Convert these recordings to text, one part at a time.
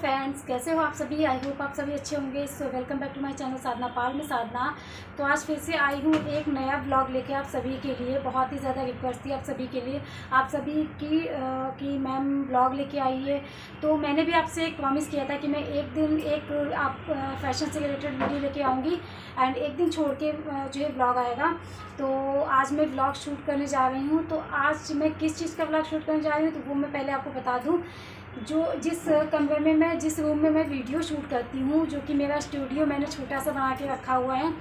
friends कैसे हो आप सभी आई होप आप सभी अच्छे होंगे so welcome back to my channel Sadhana Pal में साधना तो आज फिर से आई हूँ एक नया ब्लॉग लेके आप सभी के लिए बहुत ही ज़्यादा रिक्वेस्ट थी आप सभी के लिए आप सभी की आ, कि मैम ब्लॉग लेके आई है तो मैंने भी आपसे एक प्रॉमिस किया था कि मैं एक दिन एक आप फैशन से रिलेटेड वीडियो लेके आऊँगी एंड एक दिन छोड़ के जो है ब्लॉग आएगा तो आज मैं ब्लॉग शूट करने जा रही हूँ तो आज मैं किस चीज़ का ब्लॉग शूट करने जा रही हूँ तो वो मैं पहले आपको बता दूँ जो जिस कमरे में मैं जिस रूम में मैं वीडियो शूट करती हूँ जो कि मेरा स्टूडियो मैंने छोटा सा बना के रखा हुआ है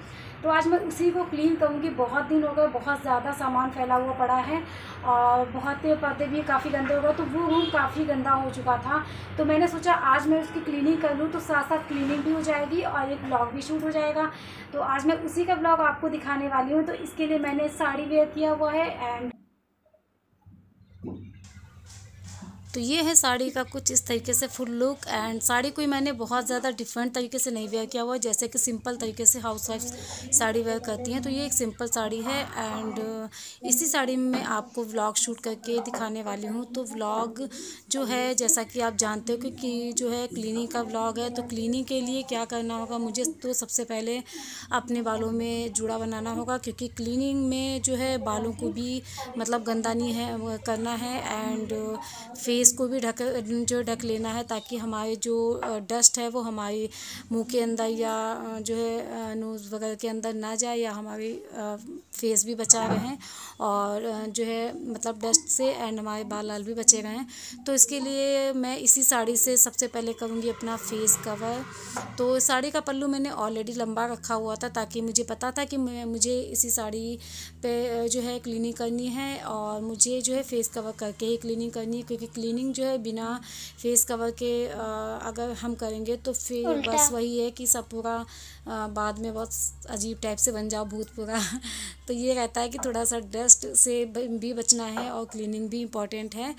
तो आज मैं उसी को क्लीन करूँगी बहुत दिन हो गए बहुत ज़्यादा सामान फैला हुआ पड़ा है और बहुत पर्दे भी काफ़ी गंदे हो गए तो वो रूम काफ़ी गंदा हो चुका था तो मैंने सोचा आज मैं उसकी क्लीनिंग कर लूँ तो साथ साथ क्लीनिंग भी हो जाएगी और एक ब्लॉग भी शूट हो जाएगा तो आज मैं उसी का ब्लॉग आपको दिखाने वाली हूँ तो इसके लिए मैंने साड़ी वेयर किया हुआ है एंड तो ये है साड़ी का कुछ इस तरीके से फुल लुक एंड साड़ी कोई मैंने बहुत ज़्यादा डिफरेंट तरीके से नहीं वेयर किया हुआ जैसे कि सिंपल तरीके से हाउस वाइफ साड़ी वेयर करती हैं तो ये एक सिंपल साड़ी है एंड uh, इसी साड़ी में आपको व्लॉग शूट करके दिखाने वाली हूँ तो व्लॉग जो है जैसा कि आप जानते हो कि जो है क्लिनिंग का व्लॉग है तो क्लिनिंग के लिए क्या करना होगा मुझे तो सबसे पहले अपने बालों में जुड़ा बनाना होगा क्योंकि क्लिनिंग में जो है बालों को भी मतलब गंदा नहीं है करना है एंड uh, फिर फेस को भी ढक जो ढक लेना है ताकि हमारे जो डस्ट है वो हमारे मुंह के अंदर या जो है नोज़ वगैरह के अंदर ना जाए या हमारी फेस भी बचा हैं और जो है मतलब डस्ट से एंड हमारे बाल लाल भी बचे रहें तो इसके लिए मैं इसी साड़ी से सबसे पहले करूँगी अपना फेस कवर तो साड़ी का पल्लू मैंने ऑलरेडी लंबा रखा हुआ था ताकि मुझे पता था कि मुझे इसी साड़ी पे जो है क्लीनिंग करनी है और मुझे जो है फेस कवर करके ही क्लीनिंग करनी है क्योंकि क्लीनिंग जो है बिना फेस कवर के अगर हम करेंगे तो फिर बस वही है कि सब पूरा बाद में बहुत अजीब टाइप से बन जाओ भूत पूरा तो ये रहता है कि थोड़ा सा डस्ट से भी बचना है और क्लीनिंग भी इम्पॉर्टेंट है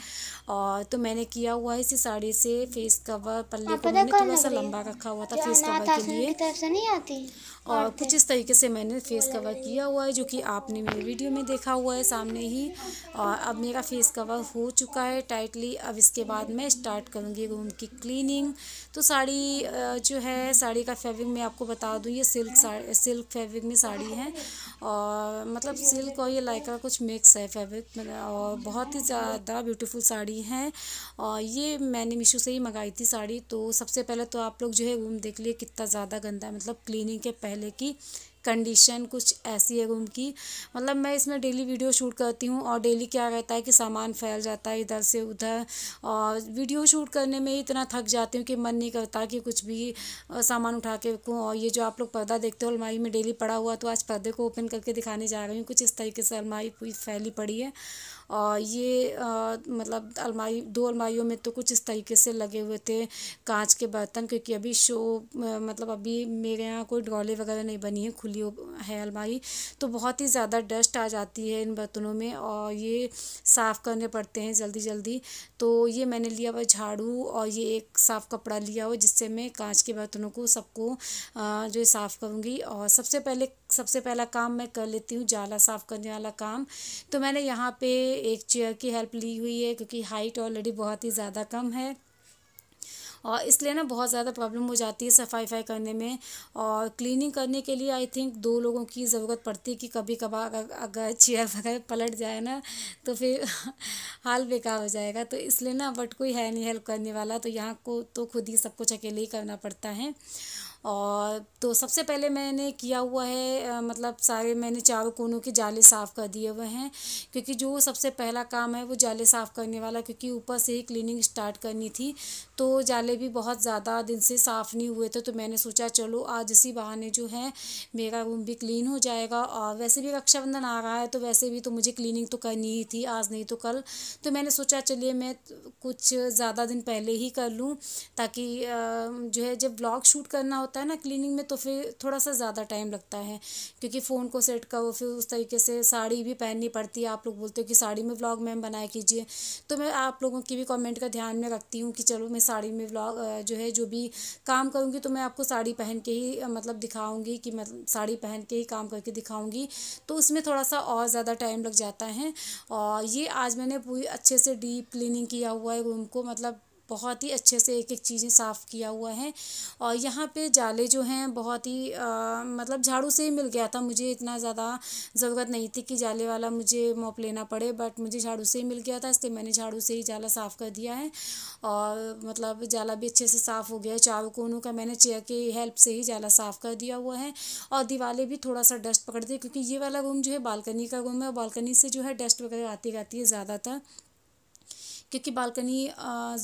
और तो मैंने किया हुआ है इसी साड़ी से फेस कवर पल्ले हाँ, को मैंने थोड़ा सा लंबा रखा हुआ था फेस कवर के लिए और कुछ इस तरीके से मैंने फेस कवर किया हुआ है जो कि आपने मेरे वीडियो में देखा हुआ है सामने ही और अब मेरा फेस कवर हो चुका है टाइटली अब इसके बाद मैं स्टार्ट करूँगी रूम की क्लीनिंग तो साड़ी जो है साड़ी का फैब्रिक मैं आपको बता दूँ ये सिल्क साड़ी सिल्क फैब्रिक में साड़ी है और मतलब सिल्क और ये लाइका कुछ मिक्स है फैब्रिक और बहुत ही ज़्यादा ब्यूटीफुल साड़ी है और ये मैंने मीशो से ही मंगाई थी साड़ी तो सबसे पहले तो आप लोग जो है रूम देख लिए कितना ज़्यादा गंदा है मतलब क्लीनिंग के पहले की कंडीशन कुछ ऐसी है रूम की मतलब मैं इसमें डेली वीडियो शूट करती हूँ और डेली क्या रहता है कि सामान फैल जाता है इधर से उधर और वीडियो शूट करने में इतना थक जाती हूँ कि मन नहीं करता कि कुछ भी सामान उठा के रखूँ और ये जो आप लोग पर्दा देखते हो अलमारी में डेली पड़ा हुआ तो आज पर्दे को ओपन करके दिखाने जा रही हूँ कुछ इस तरीके से अलमारी पूरी फैली पड़ी है और ये आ, मतलब अलमारी दो अलमारियों में तो कुछ इस तरीके से लगे हुए थे कांच के बर्तन क्योंकि अभी शो मतलब अभी मेरे यहाँ कोई ड्रॉले वगैरह नहीं बनी है खुली है अलमारी तो बहुत ही ज़्यादा डस्ट आ जाती है इन बर्तनों में और ये साफ़ करने पड़ते हैं जल्दी जल्दी तो ये मैंने लिया हुआ झाड़ू और ये एक साफ़ कपड़ा लिया हुआ जिससे मैं कांच के बर्तनों को सबको जो साफ़ करूँगी और सबसे पहले सबसे पहला काम मैं कर लेती हूँ जाला साफ़ करने वाला काम तो मैंने यहाँ पे एक चेयर की हेल्प ली हुई है क्योंकि हाइट ऑलरेडी बहुत ही ज़्यादा कम है और इसलिए ना बहुत ज़्यादा प्रॉब्लम हो जाती है सफाई फाई करने में और क्लीनिंग करने के लिए आई थिंक दो लोगों की ज़रूरत पड़ती है कि कभी कभार अगर चेयर वगैरह पलट जाए ना तो फिर हाल बेकार हो जाएगा तो इसलिए ना बट कोई है नहीं हेल्प करने वाला तो यहाँ को तो खुद ही सब कुछ अकेले ही करना पड़ता है और तो सबसे पहले मैंने किया हुआ है मतलब सारे मैंने चारों कोनों के जाले साफ़ कर दिए हुए हैं क्योंकि जो सबसे पहला काम है वो जाले साफ़ करने वाला क्योंकि ऊपर से ही क्लीनिंग स्टार्ट करनी थी तो जाले भी बहुत ज़्यादा दिन से साफ़ नहीं हुए थे तो मैंने सोचा चलो आज इसी बहाने जो है मेरा रूम भी क्लीन हो जाएगा और वैसे भी रक्षाबंधन आ रहा है तो वैसे भी तो मुझे क्लीनिंग तो करनी ही थी आज नहीं तो कल तो मैंने सोचा चलिए मैं कुछ ज़्यादा दिन पहले ही कर लूँ ताकि जो है जब ब्लॉग शूट करना हो होता है ना क्लीनिंग में तो फिर थोड़ा सा ज़्यादा टाइम लगता है क्योंकि फ़ोन को सेट करो फिर उस तरीके से साड़ी भी पहननी पड़ती है आप लोग बोलते हो कि साड़ी में ब्लॉग मैम बनाए कीजिए तो मैं आप लोगों की भी कॉमेंट का ध्यान में रखती हूँ कि चलो मैं साड़ी में ब्लॉग जो है जो भी काम करूँगी तो मैं आपको साड़ी पहन के ही मतलब दिखाऊँगी कि मतलब साड़ी पहन के ही काम करके दिखाऊँगी तो उसमें थोड़ा सा और ज़्यादा टाइम लग जाता है और ये आज मैंने पूरी अच्छे से डीप क्लीनिंग किया हुआ है रूम को मतलब बहुत ही अच्छे से एक एक चीज़ें साफ़ किया हुआ है और यहाँ पे जाले जो हैं बहुत ही आ, मतलब झाड़ू से ही मिल गया था मुझे इतना ज़्यादा ज़रूरत नहीं थी कि जाले वाला मुझे मोप लेना पड़े बट मुझे झाड़ू से ही मिल गया था इसलिए मैंने झाड़ू से ही जाला साफ़ कर दिया है और मतलब जाला भी अच्छे से साफ़ हो गया है चारों कोनों का मैंने चेयर की हेल्प से ही जाला साफ़ कर दिया हुआ है और दीवारें भी थोड़ा सा डस्ट पकड़ते क्योंकि ये वाला रूम जो है बालकनी का रूम है बालकनी से जो है डस्ट वगैरह आती रहती है ज़्यादातर क्योंकि बालकनी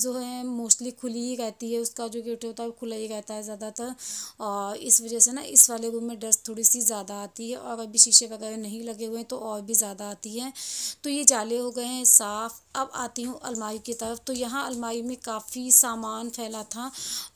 जो है मोस्टली खुली ही रहती है उसका जो गेट होता है वो खुला ही रहता है ज़्यादातर और इस वजह से ना इस वाले रूम में डस्ट थोड़ी सी ज़्यादा आती है और अभी शीशे वगैरह नहीं लगे हुए हैं तो और भी ज़्यादा आती है तो ये जाले हो गए हैं साफ़ अब आती हूँ अलमारी की तरफ तो यहाँ अलमारी में काफ़ी सामान फैला था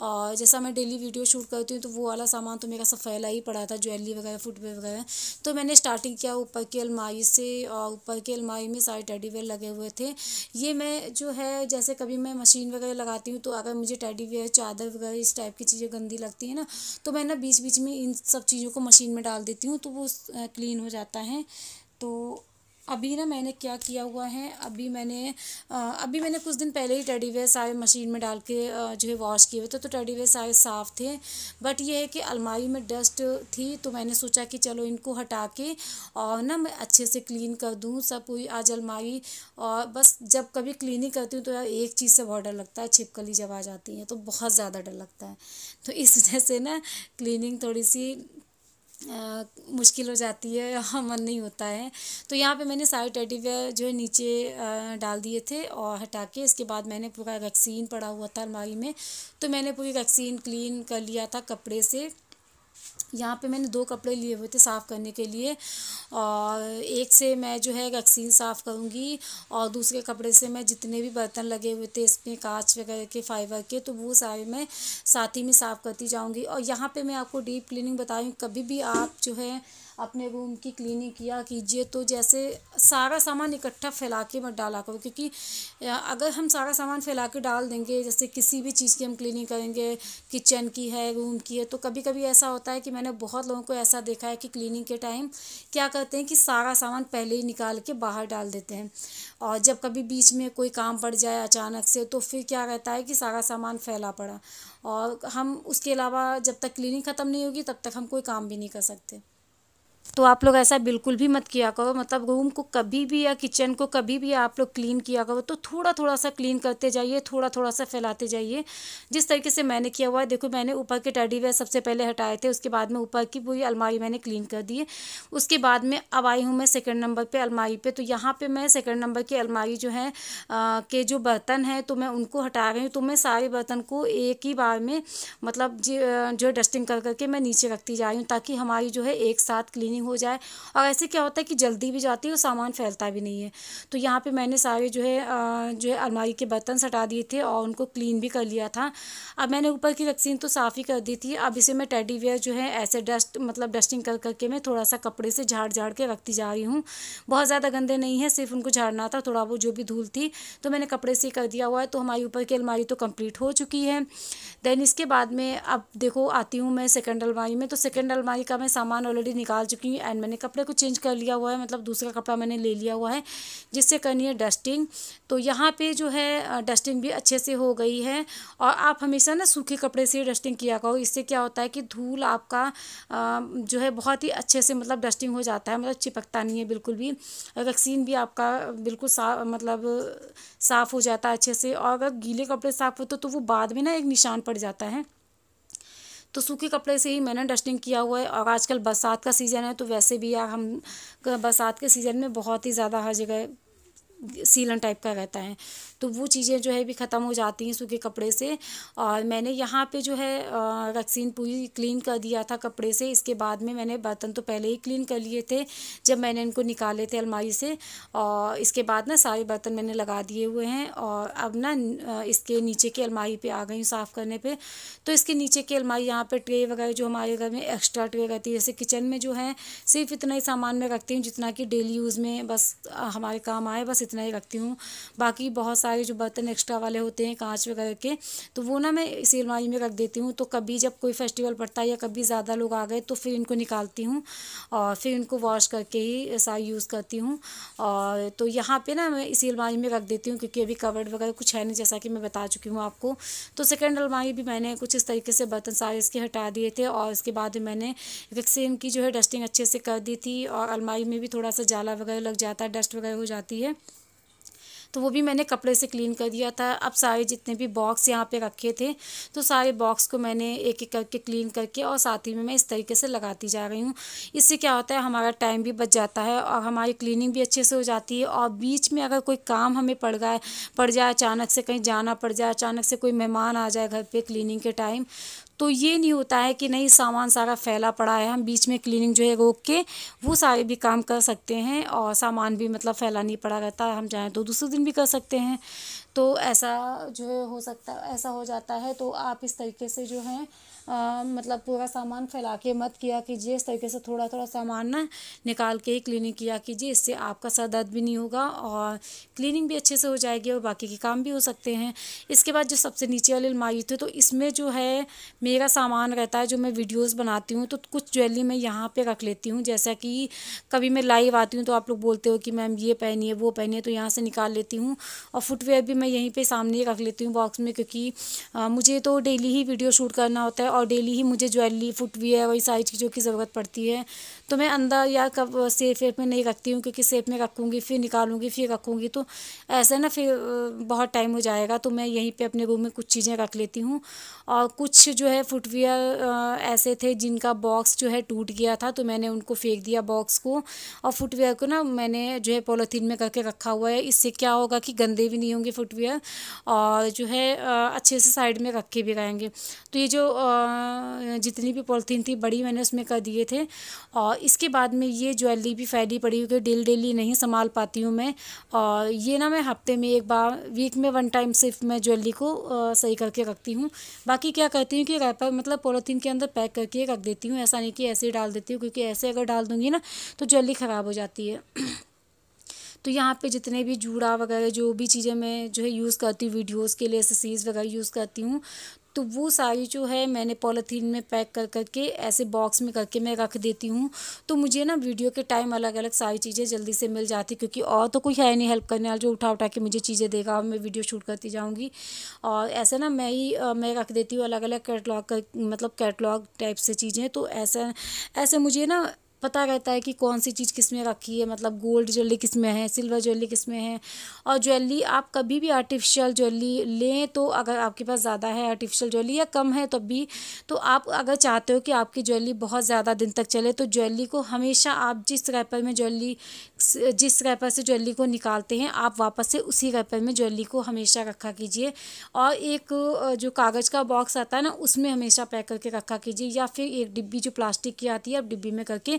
और जैसा मैं डेली वीडियो शूट करती हूँ तो वो वाला सामान तो मेरा सब फैला ही पड़ा था ज्वेलरी वगैरह फुटवेयर वगैरह तो मैंने स्टार्टिंग किया ऊपर की अलमारी से और ऊपर की अलमारी में सारे टेडीवेयर लगे हुए थे ये मैं जो है जैसे कभी मैं मशीन वगैरह लगाती हूँ तो अगर मुझे टेडीवेयर चादर वगैरह इस टाइप की चीज़ें गंदी लगती है ना तो मैं ना बीच बीच में इन सब चीज़ों को मशीन में डाल देती हूँ तो वो क्लीन हो जाता है तो अभी ना मैंने क्या किया हुआ है अभी मैंने अभी मैंने कुछ दिन पहले ही टेडी वेयर सारे मशीन में डाल के जो है वॉश किए हुए थे तो टेडी वेयर सारे साफ़ थे बट ये है कि अलमारी में डस्ट थी तो मैंने सोचा कि चलो इनको हटा के और ना मैं अच्छे से क्लीन कर दूँ सब पूरी आज अलमारी और बस जब कभी क्लीनिंग करती हूँ तो यार एक चीज़ से बहुत डर लगता है छिपकली जब आ जाती है तो बहुत ज़्यादा डर लगता है तो इस वजह से ना क्लीनिंग थोड़ी सी मुश्किल हो जाती है मन नहीं होता है तो यहाँ पे मैंने सारे टेडी बेयर जो है नीचे डाल दिए थे और हटा के इसके बाद मैंने पूरा वैक्सीन पड़ा हुआ था अलमारी में तो मैंने पूरी वैक्सीन क्लीन कर लिया था कपड़े से यहाँ पे मैंने दो कपड़े लिए हुए थे साफ़ करने के लिए और एक से मैं जो है वैक्सीन साफ़ करूँगी और दूसरे कपड़े से मैं जितने भी बर्तन लगे हुए थे इसमें कांच वगैरह के फाइबर के तो वो सारे मैं साथ ही में साफ़ करती जाऊँगी और यहाँ पे मैं आपको डीप क्लीनिंग बताऊँ कभी भी आप जो है अपने रूम की क्लीनिंग किया कीजिए तो जैसे सारा सामान इकट्ठा फैला के मत डाला करो क्योंकि अगर हम सारा सामान फैला के डाल देंगे जैसे किसी भी चीज़ की हम क्लीनिंग करेंगे किचन की है रूम की है तो कभी कभी ऐसा होता है कि मैंने बहुत लोगों को ऐसा देखा है कि क्लीनिंग के टाइम क्या करते हैं कि सारा सामान पहले ही निकाल के बाहर डाल देते हैं और जब कभी बीच में कोई काम पड़ जाए अचानक से तो फिर क्या रहता है कि सारा सामान फैला पड़ा और हम उसके अलावा जब तक क्लीनिंग ख़त्म नहीं होगी तब तक हम कोई काम भी नहीं कर सकते तो आप लोग ऐसा बिल्कुल भी मत किया करो मतलब रूम को कभी भी या किचन को कभी भी आप लोग क्लीन किया करो तो थोड़ा थोड़ा सा क्लीन करते जाइए थोड़ा थोड़ा सा फैलाते जाइए जिस तरीके से मैंने किया हुआ है देखो मैंने ऊपर के टडी वेयर सबसे पहले हटाए थे उसके बाद में ऊपर की पूरी अलमारी मैंने क्लीन कर दी है उसके बाद में अब आई हूँ मैं सेकेंड नंबर पर अलमारी पर तो यहाँ पर मैं सेकेंड नंबर की अलमारी जो है के जो बर्तन हैं तो मैं उनको हटा रही हूँ तो मैं सारे बर्तन को एक ही बार में मतलब जो डस्टिंग कर करके मैं नीचे रखती जा रही हूँ ताकि हमारी जो है एक साथ क्लीन क्लीनिंग हो जाए और ऐसे क्या होता है कि जल्दी भी जाती है और सामान फैलता भी नहीं है तो यहाँ पर मैंने सारे जो है जो है अलमारी के बर्तन सटा दिए थे और उनको क्लीन भी कर लिया था अब मैंने ऊपर की वैक्सीन तो साफ़ ही कर दी थी अब इसे मैं टेडी वेयर जो है ऐसे डस्ट मतलब डस्टिंग कर करके मैं थोड़ा सा कपड़े से झाड़ झाड़ के रखती जा रही हूँ बहुत ज़्यादा गंदे नहीं है सिर्फ उनको झाड़ना था थोड़ा वो जो भी धूल थी तो मैंने कपड़े से कर दिया हुआ है तो हमारी ऊपर की अलमारी तो कम्प्लीट हो चुकी है देन इसके बाद में अब देखो आती हूँ मैं सेकेंड अलमारी में तो सेकेंड अलमारी का मैं सामान ऑलरेडी निकाल चुकी चुकी हूँ एंड मैंने कपड़े को चेंज कर लिया हुआ है मतलब दूसरा कपड़ा मैंने ले लिया हुआ है जिससे करनी है डस्टिंग तो यहाँ पे जो है डस्टिंग भी अच्छे से हो गई है और आप हमेशा ना सूखे कपड़े से डस्टिंग किया करो इससे क्या होता है कि धूल आपका जो है बहुत ही अच्छे से मतलब डस्टिंग हो जाता है मतलब चिपकता नहीं है बिल्कुल भी वैक्सीन भी आपका बिल्कुल मतलब साफ मतलब साफ़ हो जाता है अच्छे से और अगर गीले कपड़े साफ़ होते तो वो बाद में ना एक निशान पड़ जाता है तो सूखे कपड़े से ही मैंने डस्टिंग किया हुआ है और आजकल बरसात का सीज़न है तो वैसे भी हम बरसात के सीज़न में बहुत ही ज़्यादा हर जगह सीलन टाइप का रहता है तो वो चीज़ें जो है भी ख़त्म हो जाती हैं सूखे कपड़े से और मैंने यहाँ पे जो है वैक्सीन पूरी क्लीन कर दिया था कपड़े से इसके बाद में मैंने बर्तन तो पहले ही क्लीन कर लिए थे जब मैंने इनको निकाले थे अलमारी से और इसके बाद ना सारे बर्तन मैंने लगा दिए हुए हैं और अब ना इसके नीचे की अलमारी पर आ गई साफ़ करने पर तो इसके नीचे की अलमारी यहाँ पर ट्रे वगैरह जो हमारे घर में एक्स्ट्रा ट्रे रहती है जैसे किचन में जो है सिर्फ इतना ही सामान मैं रखती हूँ जितना कि डेली यूज़ में बस हमारे काम आए बस इतना ही रखती हूँ बाकी बहुत सारे जो बर्तन एक्स्ट्रा वाले होते हैं कांच वगैरह के तो वो ना मैं इसी अलमारी में रख देती हूँ तो कभी जब कोई फेस्टिवल पड़ता है या कभी ज़्यादा लोग आ गए तो फिर इनको निकालती हूँ और फिर इनको वॉश करके ही सारी यूज़ करती हूँ और तो यहाँ पर ना मैं इसी अलमारी में रख देती हूँ क्योंकि अभी कवर्ड वगैरह कुछ है नहीं जैसा कि मैं बता चुकी हूँ आपको तो सेकेंड अलमारी भी मैंने कुछ इस तरीके से बर्तन सारे इसके हटा दिए थे और उसके बाद मैंने वैक्सीन की जो है डस्टिंग अच्छे से कर दी थी और अलमारी में भी थोड़ा सा जाला वगैरह लग जाता है डस्ट वगैरह हो जाती है तो वो भी मैंने कपड़े से क्लीन कर दिया था अब सारे जितने भी बॉक्स यहाँ पे रखे थे तो सारे बॉक्स को मैंने एक एक करके क्लीन करके और साथ ही में मैं इस तरीके से लगाती जा रही हूँ इससे क्या होता है हमारा टाइम भी बच जाता है और हमारी क्लीनिंग भी अच्छे से हो जाती है और बीच में अगर कोई काम हमें पड़ गया पड़ जाए अचानक से कहीं जाना पड़ जाए अचानक से कोई मेहमान आ जाए घर पर क्लिनिंग के टाइम तो ये नहीं होता है कि नहीं सामान सारा फैला पड़ा है हम बीच में क्लीनिंग जो है रोक के वो सारे भी काम कर सकते हैं और सामान भी मतलब फैला नहीं पड़ा रहता हम चाहें तो दूसरे दिन भी कर सकते हैं तो ऐसा जो है हो सकता ऐसा हो जाता है तो आप इस तरीके से जो है आ, मतलब पूरा सामान फैला के मत किया कीजिए इस तरीके से थोड़ा थोड़ा सामान ना निकाल के ही क्लीनिंग किया कीजिए इससे आपका सर दर्द भी नहीं होगा और क्लीनिंग भी अच्छे से हो जाएगी और बाकी के काम भी हो सकते हैं इसके बाद जो सबसे नीचे वाली अलमारी थी तो इसमें जो है मेरा सामान रहता है जो मैं वीडियोज़ बनाती हूँ तो कुछ ज्वेलरी मैं यहाँ पर रख लेती हूँ जैसा कि कभी मैं लाइव आती हूँ तो आप लोग बोलते हो कि मैम ये पहनिए वो है तो यहाँ से निकाल लेती हूँ और फुटवेयर भी मैं यहीं पर सामने रख लेती हूँ बॉक्स में क्योंकि मुझे तो डेली ही वीडियो शूट करना होता है और डेली ही मुझे ज्वेलरी फुटवेयर वही सारी चीज़ों की ज़रूरत पड़ती है तो मैं अंदर या कब सेफ वेफ में नहीं रखती हूँ क्योंकि सेफ में रखूँगी फिर निकालूँगी फिर रखूँगी तो ऐसा ना फिर बहुत टाइम हो जाएगा तो मैं यहीं पर अपने रूम में कुछ चीज़ें रख लेती हूँ और कुछ जो है फुटवेयर ऐसे थे जिनका बॉक्स जो है टूट गया था तो मैंने उनको फेंक दिया बॉक्स को और फुटवेयर को ना मैंने जो है पॉलीथीन में करके रखा हुआ है इससे क्या होगा कि गंदे भी नहीं होंगे फुटवेयर और जो है अच्छे से साइड में रख के भी रहेंगे तो ये जो जितनी भी पॉलीथीन थी बड़ी मैंने उसमें कर दिए थे और इसके बाद में ये ज्वेलरी भी फैली पड़ी हुई कि डेली डेली नहीं संभाल पाती हूँ मैं और ये ना मैं हफ्ते में एक बार वीक में वन टाइम सिर्फ मैं ज्वेलरी को सही करके रखती हूँ बाकी क्या करती हूँ कि रैपर मतलब पॉलीथीन के अंदर पैक करके रख देती हूँ ऐसा नहीं कि ऐसे ही डाल देती हूँ क्योंकि ऐसे अगर डाल दूँगी ना तो ज्वेलरी ख़राब हो जाती है तो यहाँ पे जितने भी जूड़ा वगैरह जो भी चीज़ें मैं जो है यूज़ करती हूँ वीडियोस के लिए एसेसीज वगैरह यूज़ करती हूँ तो वो सारी जो है मैंने पॉलीथीन में पैक कर करके ऐसे बॉक्स में करके मैं रख देती हूँ तो मुझे ना वीडियो के टाइम अलग अलग सारी चीज़ें जल्दी से मिल जाती क्योंकि और तो कोई है नहीं हेल्प करने वाला जो उठा उठा के मुझे चीज़ें देगा और मैं वीडियो शूट करती जाऊँगी और ऐसा ना मैं ही मैं रख देती हूँ अलग अलग कैटलॉग मतलब कैटलॉग टाइप से चीज़ें तो ऐसा ऐसे मुझे ना पता रहता है कि कौन सी चीज़ किस में रखी है मतलब गोल्ड ज्वेलरी किस में है सिल्वर ज्वेलरी किस में है और ज्वेलरी आप कभी भी आर्टिफिशियल ज्वेलरी लें तो अगर आपके पास ज़्यादा है आर्टिफिशियल ज्वेलरी या कम है तब तो भी तो आप अगर चाहते हो कि आपकी ज्वेलरी बहुत ज़्यादा दिन तक चले तो ज्वेलरी को हमेशा आप जिस रैपर में ज्वेलरी जिस रैपर से ज्वेलरी को निकालते हैं आप वापस से उसी रैपर में ज्वेलरी को हमेशा रखा कीजिए और एक जो कागज़ का बॉक्स आता है ना उसमें हमेशा पैक करके रखा कीजिए या फिर एक डिब्बी जो प्लास्टिक की आती है आप डिब्बी में करके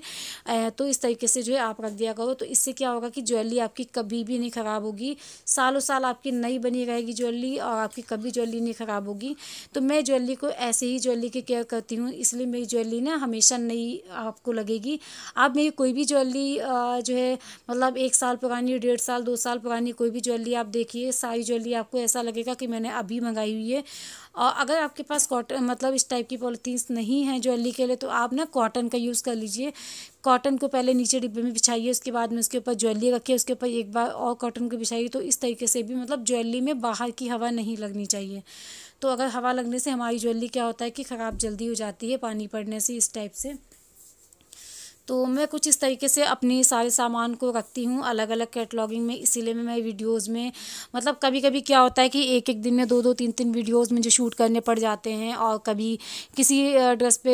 तो इस तरीके से जो है आप रख दिया करो तो इससे क्या होगा कि ज्वेलरी आपकी कभी भी नहीं ख़राब होगी सालों साल आपकी नई बनी रहेगी ज्वेलरी और आपकी कभी ज्वेलरी नहीं ख़राब होगी तो मैं ज्वेलरी को ऐसे ही ज्वेलरी की केयर करती हूँ इसलिए मेरी ज्वेलरी ना हमेशा नई आपको लगेगी आप मेरी कोई भी ज्वेलरी जो है मतलब एक साल पुरानी डेढ़ साल दो साल पुरानी कोई भी ज्वेलरी आप देखिए सारी ज्वेलरी आपको ऐसा लगेगा कि मैंने अभी मंगाई हुई है और अगर आपके पास कॉटन मतलब इस टाइप की पॉलीथीन्स नहीं है ज्वेलरी के लिए तो आप ना कॉटन का यूज़ कर लीजिए कॉटन को पहले नीचे डिब्बे में बिछाइए उसके बाद में उसके ऊपर ज्वेलरी रखिए उसके ऊपर एक बार और कॉटन को बिछाइए तो इस तरीके से भी मतलब ज्वेलरी में बाहर की हवा नहीं लगनी चाहिए तो अगर हवा लगने से हमारी ज्वेलरी क्या होता है कि ख़राब जल्दी हो जाती है पानी पड़ने से इस टाइप से तो मैं कुछ इस तरीके से अपने सारे सामान को रखती हूँ अलग अलग कैटलॉगिंग में इसीलिए मैं मैं वीडियोज़ में मतलब कभी कभी क्या होता है कि एक एक दिन में दो दो तीन तीन वीडियोज़ मुझे शूट करने पड़ जाते हैं और कभी किसी ड्रेस पे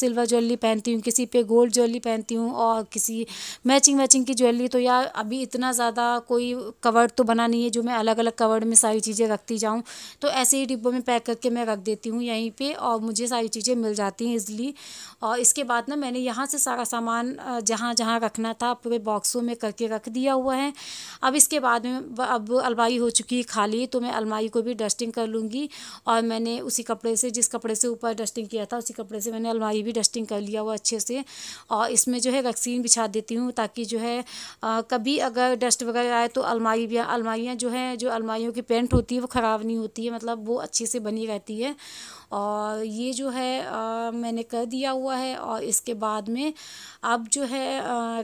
सिल्वर ज्वेलरी पहनती हूँ किसी पे गोल्ड ज्वेलरी पहनती हूँ और किसी मैचिंग मैचिंग की ज्वेलरी तो या अभी इतना ज़्यादा कोई कवर्ड तो बना नहीं है जो मैं अलग अलग कवर्ड में सारी चीज़ें रखती जाऊँ तो ऐसे ही डिब्बों में पैक करके मैं रख देती हूँ यहीं पर और मुझे सारी चीज़ें मिल जाती हैं इज़िली और इसके बाद ना मैंने यहाँ से सारा सामान जहाँ जहाँ रखना था पूरे बॉक्सों में करके रख दिया हुआ है अब इसके बाद में अब अलमारी हो चुकी है खाली तो मैं अलमारी को भी डस्टिंग कर लूँगी और मैंने उसी कपड़े से जिस कपड़े से ऊपर डस्टिंग किया था उसी कपड़े से मैंने अलमारी भी डस्टिंग कर लिया हुआ अच्छे से और इसमें जो है वैक्सीन बिछा देती हूँ ताकि जो है आ, कभी अगर डस्ट वगैरह आए तो अलमारी भी अलमारियाँ जो है जो अलमारियों की पेंट होती है वो ख़राब नहीं होती है मतलब वो अच्छे से बनी रहती है और ये जो है आ, मैंने कर दिया हुआ है और इसके बाद में अब जो है आ,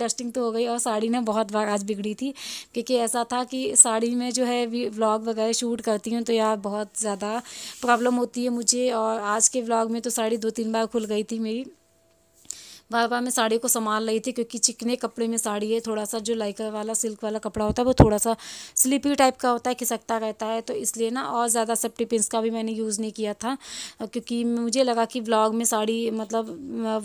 डस्टिंग तो हो गई और साड़ी ना बहुत बार आज बिगड़ी थी क्योंकि ऐसा था कि साड़ी में जो है व्लॉग वगैरह शूट करती हूँ तो यार बहुत ज़्यादा प्रॉब्लम होती है मुझे और आज के व्लॉग में तो साड़ी दो तीन बार खुल गई थी मेरी बार बार मैं साड़ी को संभाल रही थी क्योंकि चिकने कपड़े में साड़ी है थोड़ा सा जो लाइक वाला सिल्क वाला कपड़ा होता है वो थोड़ा सा स्लीपी टाइप का होता है खिसकता रहता है तो इसलिए ना और ज़्यादा सेफ्टी पिंस का भी मैंने यूज़ नहीं किया था क्योंकि मुझे लगा कि व्लॉग में साड़ी मतलब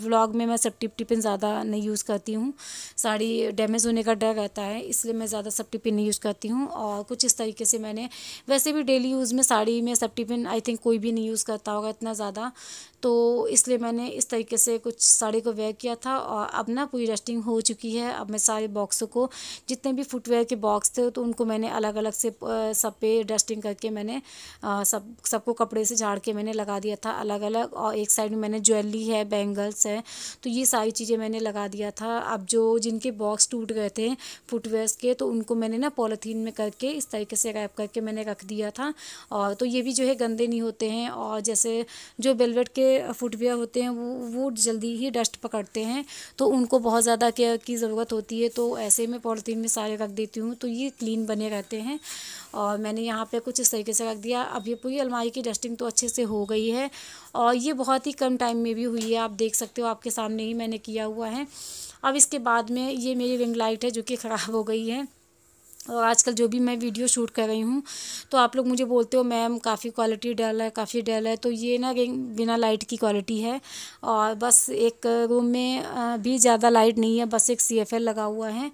व्लॉग में मैं सेफ्टी टिपिन ज़्यादा नहीं यूज़ करती हूँ साड़ी डैमेज होने का डर रहता है इसलिए मैं ज़्यादा सेफ्टी पिन नहीं यूज़ करती हूँ और कुछ इस तरीके से मैंने वैसे भी डेली यूज़ में साड़ी में सेफ्टी पिन आई थिंक कोई भी नहीं यूज़ करता होगा इतना ज़्यादा तो इसलिए मैंने इस तरीके से कुछ साड़ी को वेयर किया था और अब ना पूरी डस्टिंग हो चुकी है अब मैं सारे बॉक्सों को जितने भी फुटवेयर के बॉक्स थे तो उनको मैंने अलग अलग से सब पे डस्टिंग करके मैंने सब सबको कपड़े से झाड़ के मैंने लगा दिया था अलग अलग और एक साइड में मैंने ज्वेलरी है बैंगल्स है तो ये सारी चीज़ें मैंने लगा दिया था अब जो जिनके बॉक्स टूट गए थे फुटवेयर्स के तो उनको मैंने ना पॉलीथीन में करके इस तरीके से रैप करके मैंने रख दिया था और तो ये भी जो है गंदे नहीं होते हैं और जैसे जो वेलवेट के फुटवेयर होते हैं वो वो जल्दी ही डस्ट पकड़ते हैं तो उनको बहुत ज़्यादा केयर की ज़रूरत होती है तो ऐसे में पॉलीथीन में सारे रख देती हूँ तो ये क्लीन बने रहते हैं और मैंने यहाँ पे कुछ इस तरीके से रख दिया अब ये पूरी अलमारी की डस्टिंग तो अच्छे से हो गई है और ये बहुत ही कम टाइम में भी हुई है आप देख सकते हो आपके सामने ही मैंने किया हुआ है अब इसके बाद में ये मेरी रिंग लाइट है जो कि ख़राब हो गई है और आजकल जो भी मैं वीडियो शूट कर रही हूँ तो आप लोग मुझे बोलते हो मैम काफ़ी क्वालिटी डल है काफ़ी डल है तो ये ना बिना लाइट की क्वालिटी है और बस एक रूम में भी ज़्यादा लाइट नहीं है बस एक सी लगा हुआ है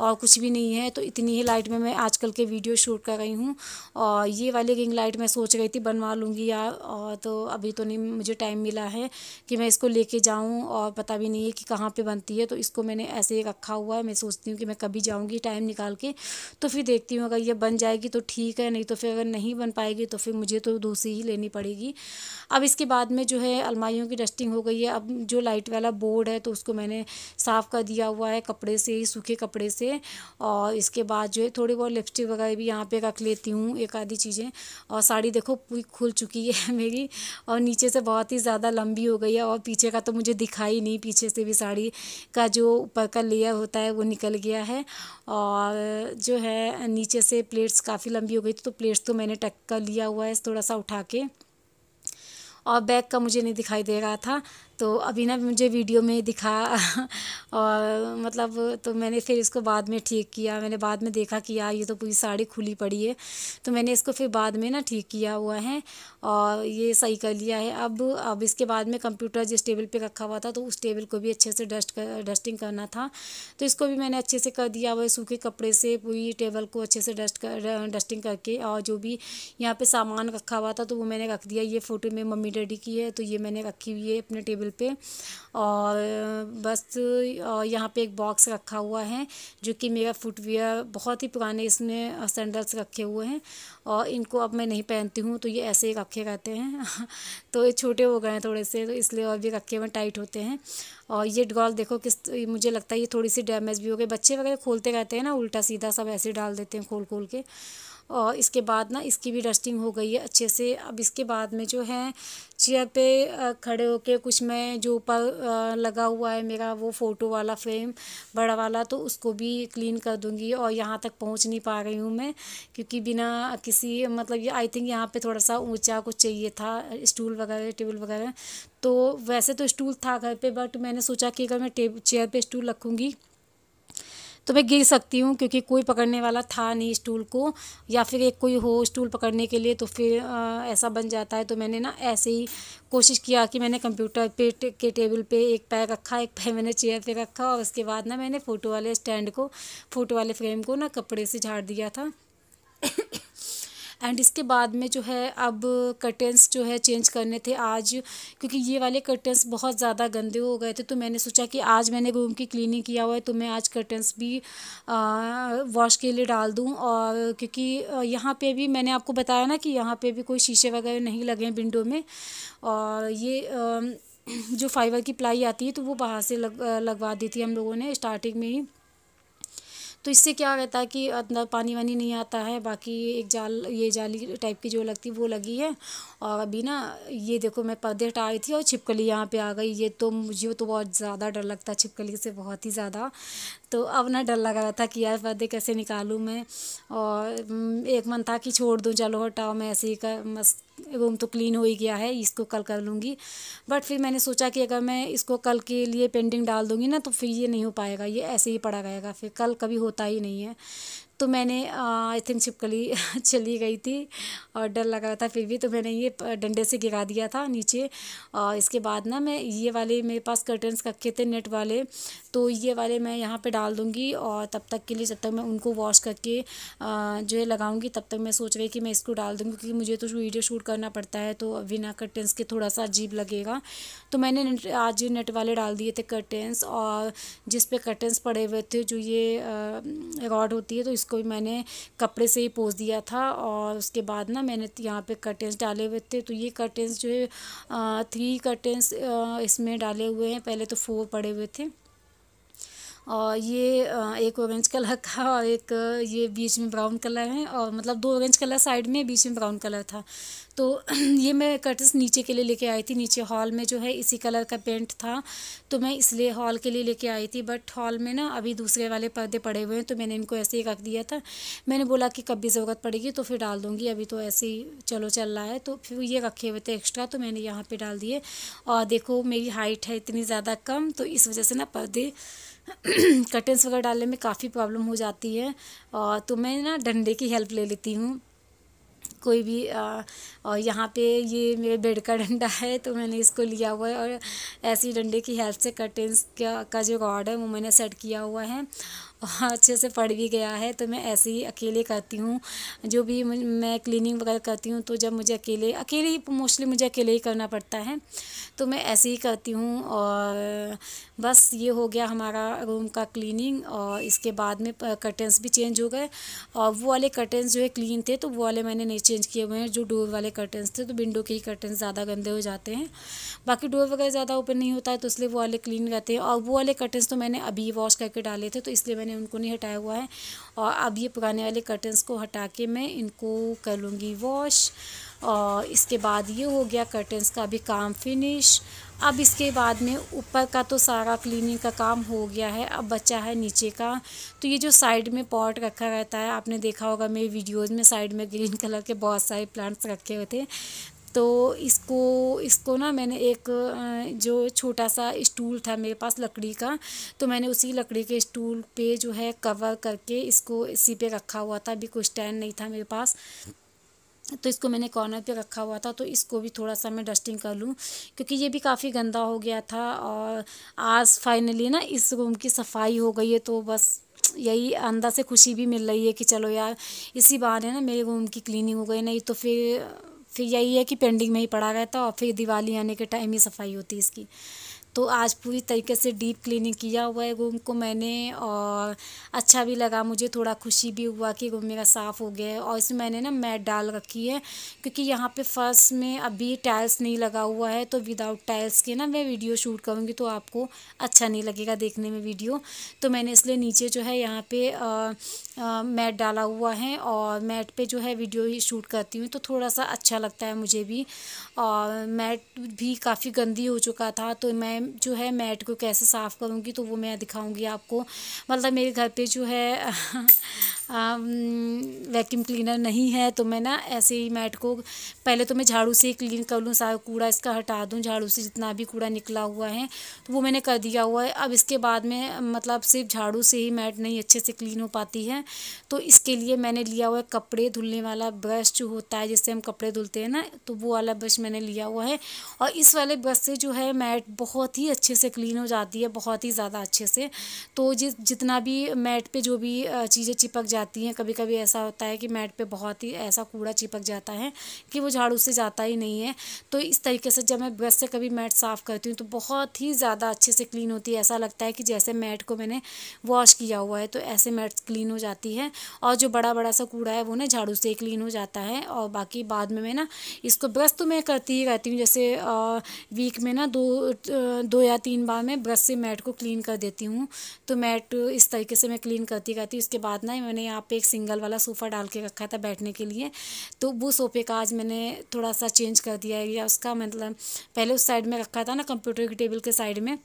और कुछ भी नहीं है तो इतनी ही लाइट में मैं आजकल के वीडियो शूट कर रही हूँ और ये वाली रिंग लाइट मैं सोच रही थी बनवा लूँगी या और तो अभी तो नहीं मुझे टाइम मिला है कि मैं इसको लेके जाऊँ और पता भी नहीं है कि कहाँ पर बनती है तो इसको मैंने ऐसे ही रखा हुआ है मैं सोचती हूँ कि मैं कभी जाऊँगी टाइम निकाल के तो फिर देखती हूँ अगर ये बन जाएगी तो ठीक है नहीं तो फिर अगर नहीं बन पाएगी तो फिर मुझे तो दूसरी ही लेनी पड़ेगी अब इसके बाद में जो है अलमारियों की डस्टिंग हो गई है अब जो लाइट वाला बोर्ड है तो उसको मैंने साफ़ कर दिया हुआ है कपड़े से ही सूखे कपड़े से और इसके बाद जो है थोड़ी बहुत लिपस्टिक वगैरह भी यहाँ पे रख लेती हूँ एक आधी चीज़ें और साड़ी देखो पूरी खुल चुकी है मेरी और नीचे से बहुत ही ज़्यादा लंबी हो गई है और पीछे का तो मुझे दिखाई नहीं पीछे से भी साड़ी का जो ऊपर का लेयर होता है वो निकल गया है और जो है नीचे से प्लेट्स काफ़ी लंबी हो गई तो प्लेट्स तो मैंने टक्कर लिया हुआ है थोड़ा सा उठा के और बैग का मुझे नहीं दिखाई दे रहा था तो अभी ना मुझे वीडियो में दिखा और मतलब तो मैंने फिर इसको बाद में ठीक किया मैंने बाद में देखा कि यार ये तो पूरी साड़ी खुली पड़ी है तो मैंने इसको फिर बाद में ना ठीक किया हुआ है और ये सही कर लिया है अब अब इसके बाद में कंप्यूटर जिस टेबल पे रखा हुआ था तो उस टेबल को भी अच्छे से डस्ट कर डस्टिंग करना था तो इसको भी मैंने अच्छे से कर दिया हुआ सूखे कपड़े से पूरी टेबल को अच्छे से डस्ट कर डस्टिंग करके और जो भी यहाँ पर सामान रखा हुआ था तो वो मैंने रख दिया ये फ़ोटो मेरी मम्मी डैडी की है तो ये मैंने रखी हुई है अपने टेबल टेबल पे और बस और यहाँ पे एक बॉक्स रखा हुआ है जो कि मेरा फुटवेयर बहुत ही पुराने इसमें सैंडल्स रखे हुए हैं और इनको अब मैं नहीं पहनती हूँ तो ये ऐसे ही रखे रहते हैं तो ये छोटे हो गए हैं थोड़े से तो इसलिए और भी रखे हुए टाइट होते हैं और ये डॉल देखो किस मुझे लगता है ये थोड़ी सी डैमेज भी हो गई बच्चे वगैरह खोलते रहते हैं ना उल्टा सीधा सब ऐसे डाल देते हैं खोल खोल के और इसके बाद ना इसकी भी डस्टिंग हो गई है अच्छे से अब इसके बाद में जो है चेयर पे खड़े होके कुछ मैं जो ऊपर लगा हुआ है मेरा वो फ़ोटो वाला फ्रेम बड़ा वाला तो उसको भी क्लीन कर दूंगी और यहाँ तक पहुँच नहीं पा रही हूँ मैं क्योंकि बिना किसी मतलब ये आई थिंक यहाँ पे थोड़ा सा ऊंचा कुछ चाहिए था स्टूल वगैरह टेबल वगैरह तो वैसे तो स्टूल था घर पे बट मैंने सोचा कि अगर मैं टेब चेयर पर स्टूल रखूँगी तो मैं गिर सकती हूँ क्योंकि कोई पकड़ने वाला था नहीं स्टूल को या फिर एक कोई हो स्टूल पकड़ने के लिए तो फिर आ, ऐसा बन जाता है तो मैंने ना ऐसे ही कोशिश किया कि मैंने कंप्यूटर पे के टेबल पे एक पैर रखा एक पैर मैंने चेयर पे रखा और उसके बाद ना मैंने फ़ोटो वाले स्टैंड को फ़ोटो वाले फ्रेम को ना कपड़े से झाड़ दिया था एंड इसके बाद में जो है अब कर्टन्स जो है चेंज करने थे आज क्योंकि ये वाले कर्टन्स बहुत ज़्यादा गंदे हो गए थे तो मैंने सोचा कि आज मैंने रूम की क्लीनिंग किया हुआ है तो मैं आज कर्टन्स भी वॉश के लिए डाल दूँ और क्योंकि यहाँ पर भी मैंने आपको बताया ना कि यहाँ पर भी कोई शीशे वगैरह नहीं लगे हैं विंडो में और ये आ, जो फाइबर की प्लाई आती है तो वो बाहर से लग लगवा दी थी हम लोगों ने स्टार्टिंग में ही तो इससे क्या रहता है कि अंदर पानी वानी नहीं आता है बाकी एक जाल ये जाली टाइप की जो लगती वो लगी है और अभी ना ये देखो मैं पर्दे हटा रही थी और छिपकली यहाँ पे आ गई ये तो मुझे तो बहुत ज़्यादा डर लगता है छिपकली से बहुत ही ज़्यादा तो अब ना डर लग रहा था कि यार पर्दे कैसे निकालूँ मैं और हम्म, एक मन था कि छोड़ दूँ चलो हटाओ मैं ऐसे ही कर मस्त रूम तो क्लीन हो ही गया है इसको कल कर लूँगी बट फिर मैंने सोचा कि अगर मैं इसको कल के लिए पेंटिंग डाल दूँगी ना तो फिर ये नहीं हो पाएगा ये ऐसे ही पड़ा रहेगा फिर कल कभी होता ही नहीं है तो मैंने आई थिंक छिपकली चली गई थी और डर रहा था फिर भी तो मैंने ये डंडे से गिरा दिया था नीचे और इसके बाद ना मैं ये वाले मेरे पास कर्टन्स रखे थे नेट वाले तो ये वाले मैं यहाँ पे डाल दूँगी और तब तक के लिए जब तक मैं उनको वॉश करके जो है लगाऊँगी तब तक मैं सोच रही कि मैं इसको डाल दूँगी क्योंकि मुझे तो वीडियो शूट करना पड़ता है तो बिना कर्टन्स के थोड़ा सा अजीब लगेगा तो मैंने आज नेट वाले डाल दिए थे कर्टन्स और जिस पर कर्टन्स पड़े हुए थे जो ये रॉड होती है तो इसको इसको भी मैंने कपड़े से ही पोस दिया था और उसके बाद ना मैंने यहाँ पे कर्टेंस डाले हुए थे तो ये कर्टेंस जो है थ्री कर्टेंस इसमें डाले हुए हैं पहले तो फोर पड़े हुए थे और ये एक ऑरेंज कलर का और एक ये बीच में ब्राउन कलर है और मतलब दो ऑरेंज कलर साइड में बीच में ब्राउन कलर था तो ये मैं कर्टन्स नीचे के लिए लेके आई थी नीचे हॉल में जो है इसी कलर का पेंट था तो मैं इसलिए हॉल के लिए लेके आई थी बट हॉल में ना अभी दूसरे वाले पर्दे पड़े हुए हैं तो मैंने इनको ऐसे ही रख दिया था मैंने बोला कि कब भी ज़रूरत पड़ेगी तो फिर डाल दूँगी अभी तो ऐसे ही चलो चल रहा है तो फिर ये रखे हुए थे एक्स्ट्रा तो मैंने यहाँ पर डाल दिए और देखो मेरी हाइट है इतनी ज़्यादा कम तो इस वजह से ना पर्दे कटेंस वगैरह डालने में काफ़ी प्रॉब्लम हो जाती है और तो मैं ना डंडे की हेल्प ले लेती हूँ कोई भी आ, और यहाँ पे ये मेरे बेड का डंडा है तो मैंने इसको लिया हुआ है और ऐसे डंडे की हेल्प से कटेंस का का जो रॉड है वो मैंने सेट किया हुआ है और अच्छे से पड़ भी गया है तो मैं ऐसे ही अकेले करती हूँ जो भी मैं क्लीनिंग वगैरह करती हूँ तो जब मुझे अकेले अकेले मोस्टली मुझे अकेले ही करना पड़ता है तो मैं ऐसे ही करती हूँ और बस ये हो गया हमारा रूम का क्लीनिंग और इसके बाद में कर्टन्स भी चेंज हो गए और वो वाले कर्टन्स जो है क्लीन थे तो वो वाले मैंने नहीं चेंज किए हुए हैं जो डोर वाले कर्टन्स थे तो विंडो के ही कर्टन्स ज़्यादा गंदे हो जाते हैं बाकी डोर वगैरह ज़्यादा ओपन नहीं होता है तो इसलिए वो वाले क्लीन रहते हैं और वो वाले कर्टन्स तो मैंने अभी वॉश करके डाले थे तो इसलिए मैंने मैंने उनको नहीं हटाया हुआ है और अब ये पुराने वाले कर्टन्स को हटा के मैं इनको कर लूँगी वॉश और इसके बाद ये हो गया कर्टन्स का भी काम फिनिश अब इसके बाद में ऊपर का तो सारा क्लीनिंग का काम हो गया है अब बचा है नीचे का तो ये जो साइड में पॉट रखा रहता है आपने देखा होगा मेरी वीडियोज़ में साइड में ग्रीन कलर के बहुत सारे प्लांट्स रखे हुए थे तो इसको इसको ना मैंने एक जो छोटा सा स्टूल था मेरे पास लकड़ी का तो मैंने उसी लकड़ी के स्टूल पे जो है कवर करके इसको इसी पे रखा हुआ था अभी कोई स्टैंड नहीं था मेरे पास तो इसको मैंने कॉर्नर पे रखा हुआ था तो इसको भी थोड़ा सा मैं डस्टिंग कर लूँ क्योंकि ये भी काफ़ी गंदा हो गया था और आज फाइनली ना इस रूम की सफाई हो गई है तो बस यही अंदर से खुशी भी मिल रही है कि चलो यार इसी बार है ना मेरे रूम की क्लीनिंग हो गई नहीं तो फिर फिर यही है कि पेंडिंग में ही पड़ा रहता और फिर दिवाली आने के टाइम ही सफाई होती है इसकी तो आज पूरी तरीके से डीप क्लीनिंग किया हुआ है रूम को मैंने और अच्छा भी लगा मुझे थोड़ा खुशी भी हुआ कि रूम मेरा साफ़ हो गया है और इसमें मैंने ना मैट डाल रखी है क्योंकि यहाँ पे फर्स्ट में अभी टाइल्स नहीं लगा हुआ है तो विदाउट टाइल्स के ना मैं वीडियो शूट करूँगी तो आपको अच्छा नहीं लगेगा देखने में वीडियो तो मैंने इसलिए नीचे जो है यहाँ पर मैट डाला हुआ है और मैट पर जो है वीडियो शूट करती हूँ तो थोड़ा सा अच्छा लगता है मुझे भी और मैट भी काफ़ी गंदी हो चुका था तो मैं जो है मैट को कैसे साफ़ करूँगी तो वो मैं दिखाऊँगी आपको मतलब मेरे घर पे जो है वैक्यूम क्लीनर नहीं है तो मैं ना ऐसे ही मैट को पहले तो मैं झाड़ू से ही क्लीन कर लूँ सारा कूड़ा इसका हटा दूँ झाड़ू से जितना भी कूड़ा निकला हुआ है तो वो मैंने कर दिया हुआ है अब इसके बाद में मतलब सिर्फ झाड़ू से ही मैट नहीं अच्छे से क्लीन हो पाती है तो इसके लिए मैंने लिया हुआ है कपड़े धुलने वाला ब्रश जो होता है जिससे हम कपड़े धुलते हैं ना तो वो वाला ब्रश मैंने लिया हुआ है और इस वाले ब्रश से जो है मैट बहुत बहुत ही अच्छे से क्लीन हो जाती है बहुत ही ज़्यादा अच्छे से तो जिस जितना भी मैट पे जो भी चीज़ें चिपक जाती हैं कभी कभी ऐसा होता है कि मैट पे बहुत ही ऐसा कूड़ा चिपक जाता है कि वो झाड़ू से जाता ही नहीं है तो इस तरीके से जब मैं ब्रश से कभी मैट साफ़ करती हूँ तो बहुत ही ज़्यादा अच्छे से क्लीन होती है ऐसा लगता है कि जैसे मैट को मैंने वॉश किया हुआ है तो ऐसे मैट क्लीन हो जाती है और जो बड़ा बड़ा सा कूड़ा है वो ना झाड़ू से क्लीन हो जाता है और बाकी बाद में मैं ना इसको ब्रश तो मैं करती ही रहती हूँ जैसे वीक में ना दो दो या तीन बार मैं ब्रश से मैट को क्लीन कर देती हूँ तो मैट इस तरीके से मैं क्लीन करती रहती हूँ उसके बाद ना मैंने यहाँ पे एक सिंगल वाला सोफ़ा डाल के रखा था बैठने के लिए तो वो सोफ़े का आज मैंने थोड़ा सा चेंज कर दिया है या उसका मतलब पहले उस साइड में रखा था ना कंप्यूटर की टेबल के साइड में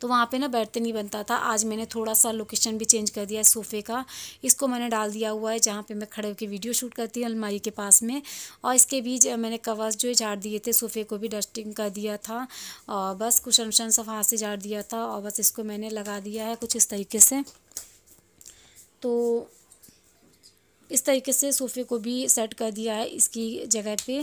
तो वहाँ पे ना बैठते नहीं बनता था आज मैंने थोड़ा सा लोकेशन भी चेंज कर दिया है सोफ़े का इसको मैंने डाल दिया हुआ है जहाँ पे मैं खड़े होकर वीडियो शूट करती हूँ अलमारी के पास में और इसके बीच मैंने कवर्स जो है झाड़ दिए थे सोफ़े को भी डस्टिंग कर दिया था और बस कुछ अनशन सब हाथ से झाड़ दिया था और बस इसको मैंने लगा दिया है कुछ इस तरीके से तो इस तरीके से सोफ़े को भी सेट कर दिया है इसकी जगह पे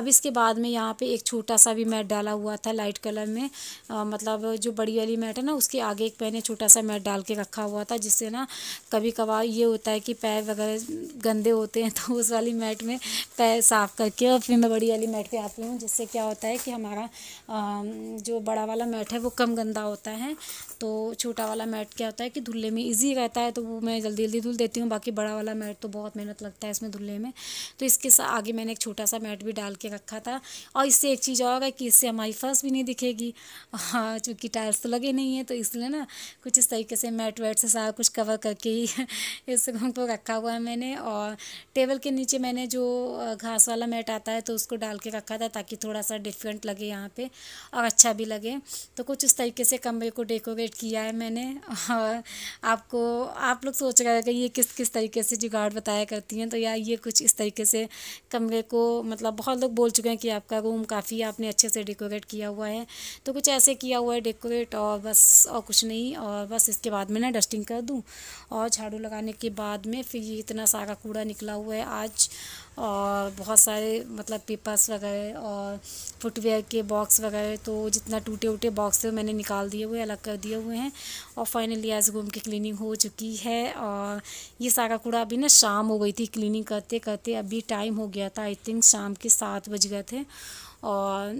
अब इसके बाद में यहाँ पे एक छोटा सा भी मैट डाला हुआ था लाइट कलर में आ, मतलब जो बड़ी वाली मैट है ना उसके आगे एक पैने छोटा सा मैट डाल के रखा हुआ था जिससे ना कभी कभार ये होता है कि पैर वगैरह गंदे होते हैं तो उस वाली मैट में पैर साफ़ करके और फिर मैं बड़ी वाली मैट पर आती हूँ जिससे क्या होता है कि हमारा आ, जो बड़ा वाला मैट है वो कम गंदा होता है तो छोटा वाला मैट क्या होता है कि धुलने में ईजी रहता है तो वो मैं जल्दी जल्दी धुल देती हूँ बाकी बड़ा वाला मैट तो बहुत बहुत मेहनत लगता है इसमें धुल्ले में तो इसके साथ आगे मैंने एक छोटा सा मैट भी डाल के रखा था और इससे एक चीज़ और कि इससे हमारी फर्श भी नहीं दिखेगी हाँ चूँकि टाइल्स तो लगे नहीं है तो इसलिए ना कुछ इस तरीके से मैट वैट से सारा कुछ कवर करके ही इस रूम को रखा हुआ है मैंने और टेबल के नीचे मैंने जो घास वाला मैट आता है तो उसको डाल के रखा था ताकि थोड़ा सा डिफरेंट लगे यहाँ पर और अच्छा भी लगे तो कुछ इस तरीके से कमरे को डेकोरेट किया है मैंने और आपको आप लोग सोच रहे हैं कि ये किस किस तरीके से जुगाड़ बता बताया करती हैं तो यार ये कुछ इस तरीके से कमरे को मतलब बहुत लोग बोल चुके हैं कि आपका रूम काफ़ी आपने अच्छे से डेकोरेट किया हुआ है तो कुछ ऐसे किया हुआ है डेकोरेट और बस और कुछ नहीं और बस इसके बाद में ना डस्टिंग कर दूँ और झाड़ू लगाने के बाद में फिर ये इतना सारा कूड़ा निकला हुआ है आज और बहुत सारे मतलब पेपर्स वगैरह और फुटवेयर के बॉक्स वगैरह तो जितना टूटे उटे बॉक्स थे मैंने निकाल दिए हुए अलग कर दिए हुए हैं और फाइनली आज घूम की क्लीनिंग हो चुकी है और ये सारा कूड़ा अभी ना शाम हो गई थी क्लीनिंग करते करते अभी टाइम हो गया था आई थिंक शाम के सात बज गए थे और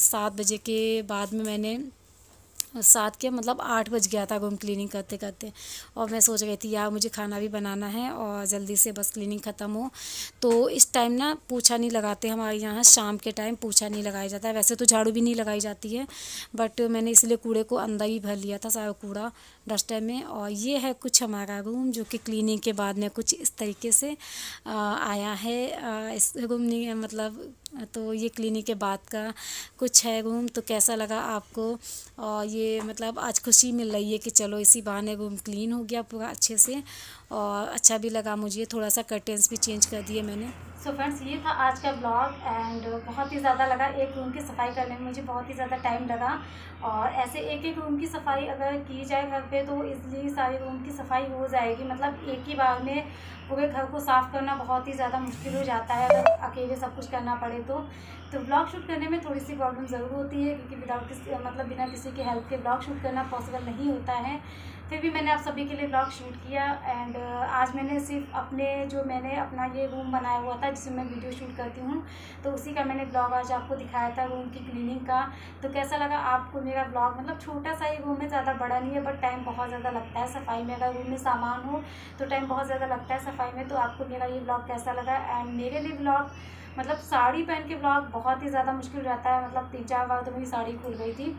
सात बजे के बाद में मैंने सात के मतलब आठ बज गया था घूम क्लीनिंग करते करते और मैं सोच रही थी यार मुझे खाना भी बनाना है और जल्दी से बस क्लीनिंग ख़त्म हो तो इस टाइम ना पूछा नहीं लगाते हमारे यहाँ शाम के टाइम पूछा नहीं लगाया जाता है वैसे तो झाड़ू भी नहीं लगाई जाती है बट मैंने इसलिए कूड़े को अंदर ही भर लिया था सारा कूड़ा डस्टर में और ये है कुछ हमारा रूम जो कि क्लीनिंग के बाद में कुछ इस तरीके से आया है इस रूम ने मतलब तो ये क्लिनिक के बाद का कुछ है घूम तो कैसा लगा आपको और ये मतलब आज खुशी मिल रही है कि चलो इसी बहाने घूम क्लीन हो गया पूरा अच्छे से और अच्छा भी लगा मुझे थोड़ा सा कर्टेंस भी चेंज कर दिए मैंने सो so फ्रेंड्स ये था आज का ब्लॉग एंड बहुत ही ज़्यादा लगा एक रूम की सफाई करने में मुझे बहुत ही ज़्यादा टाइम लगा और ऐसे एक एक रूम की सफाई अगर की जाए घर पे तो इसलिए सारे रूम की सफाई हो जाएगी मतलब एक ही बार में पूरे घर को साफ़ करना बहुत ही ज़्यादा मुश्किल हो जाता है अगर अकेले सब कुछ करना पड़े तो तो ब्लॉग शूट करने में थोड़ी सी प्रॉब्लम ज़रूर होती है क्योंकि विदाउट किसी मतलब बिना किसी के हेल्प के ब्लॉग शूट करना पॉसिबल नहीं होता है फिर भी मैंने आप सभी के लिए ब्लॉग शूट किया एंड uh, आज मैंने सिर्फ अपने जो मैंने अपना ये रूम बनाया हुआ था जिसमें मैं वीडियो शूट करती हूँ तो उसी का मैंने ब्लॉग आज आपको दिखाया था रूम की क्लीनिंग का तो कैसा लगा आपको मेरा ब्लॉग मतलब छोटा सा ही रूम है ज़्यादा बड़ा नहीं है बट टाइम बहुत ज़्यादा लगता है सफाई में अगर रूम में सामान हो तो टाइम बहुत ज़्यादा लगता है सफाई में तो आपको मेरा ये ब्लॉग कैसा लगा एंड मेरे लिए ब्लॉग मतलब साड़ी पहन के ब्लॉग बहुत ही ज़्यादा मुश्किल रहता है मतलब तीन चार बार तो मेरी साड़ी खुल गई थी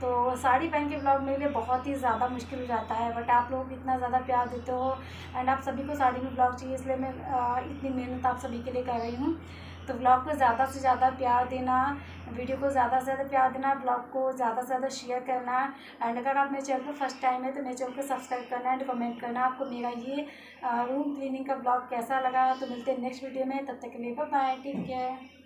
तो साड़ी पहन के ब्लॉग मेरे लिए बहुत ही ज़्यादा मुश्किल हो जाता है बट आप लोग इतना ज़्यादा प्यार देते हो एंड आप सभी को साड़ी में ब्लॉग चाहिए इसलिए मैं इतनी मेहनत आप सभी के लिए कर रही हूँ तो ब्लॉग को ज़्यादा से ज़्यादा प्यार देना वीडियो को ज़्यादा से ज़्यादा प्यार देना ब्लॉग को ज़्यादा से ज़्यादा शेयर करना एंड अगर आप मेरे चैनल पर फर्स्ट टाइम है तो मेरे चैनल को सब्सक्राइब करना एंड कमेंट करना आपको मेरा ये रूम क्लीनिंग का ब्लॉग कैसा लगा तो मिलते हैं नेक्स्ट वीडियो में तब तक के लिए बाय टेक केयर